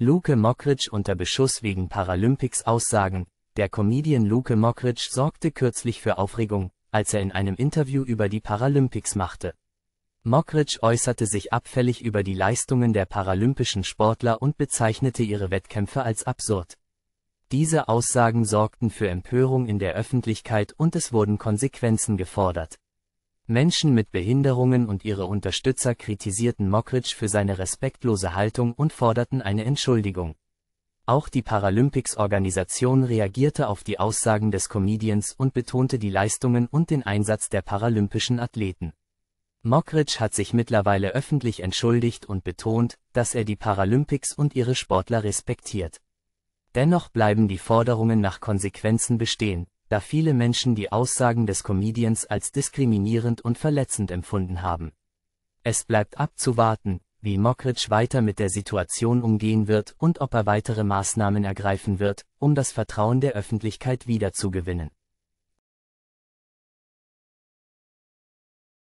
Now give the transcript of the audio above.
Luke Mockridge unter Beschuss wegen Paralympics Aussagen. Der Comedian Luke Mockridge sorgte kürzlich für Aufregung, als er in einem Interview über die Paralympics machte. Mockridge äußerte sich abfällig über die Leistungen der paralympischen Sportler und bezeichnete ihre Wettkämpfe als absurd. Diese Aussagen sorgten für Empörung in der Öffentlichkeit und es wurden Konsequenzen gefordert. Menschen mit Behinderungen und ihre Unterstützer kritisierten Mockridge für seine respektlose Haltung und forderten eine Entschuldigung. Auch die Paralympics-Organisation reagierte auf die Aussagen des Comedians und betonte die Leistungen und den Einsatz der paralympischen Athleten. Mockridge hat sich mittlerweile öffentlich entschuldigt und betont, dass er die Paralympics und ihre Sportler respektiert. Dennoch bleiben die Forderungen nach Konsequenzen bestehen, da viele Menschen die Aussagen des Comedians als diskriminierend und verletzend empfunden haben. Es bleibt abzuwarten, wie Mockridge weiter mit der Situation umgehen wird und ob er weitere Maßnahmen ergreifen wird, um das Vertrauen der Öffentlichkeit wiederzugewinnen.